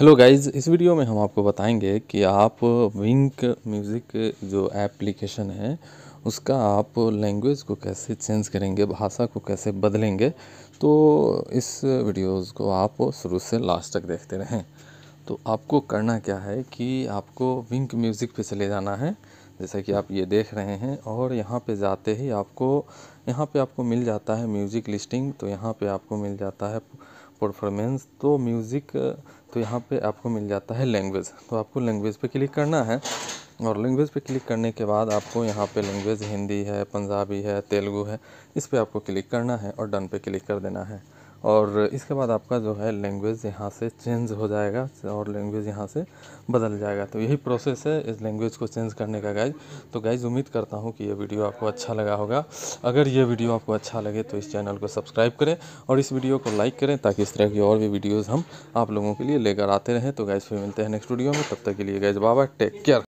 hello guys इस video में हम आपको बताएंगे कि आप विंक म्यूज़िक जो एप्लीकेशन है उसका आप लैंग्वेज को कैसे चेंज करेंगे भाषा को कैसे बदलेंगे तो इस वीडियोस को आप शुरू से लास्ट तक देखते रहें तो आपको करना क्या है कि आपको विंक म्यूज़िक पे चले जाना है जैसा कि आप ये देख रहे हैं और यहाँ पे जाते ही आपको यहाँ पे आपको मिल जाता है म्यूज़िक लिस्टिंग तो यहाँ पे आपको मिल जाता है परफॉर्मेंस तो म्यूज़िक तो यहाँ पे आपको मिल जाता है लैंग्वेज तो आपको लैंग्वेज पे क्लिक करना है और लैंग्वेज पे क्लिक करने के बाद आपको यहाँ पे लैंग्वेज हिंदी है पंजाबी है तेलुगू है इस पर आपको क्लिक करना है और डन पे क्लिक कर देना है और इसके बाद आपका जो है लैंग्वेज यहाँ से चेंज हो जाएगा और लैंग्वेज यहाँ से बदल जाएगा तो यही प्रोसेस है इस लैंग्वेज को चेंज करने का गाइज तो गाइज उम्मीद करता हूँ कि ये वीडियो आपको अच्छा लगा होगा अगर ये वीडियो आपको अच्छा लगे तो इस चैनल को सब्सक्राइब करें और इस वीडियो को लाइक करें ताकि इस तरह की और भी वीडियोज़ हम आप लोगों के लिए लेकर आते रहें तो गाइज फिर मिलते हैं नेक्स्ट वीडियो में तब तक के लिए गाइज बाबा टेक केयर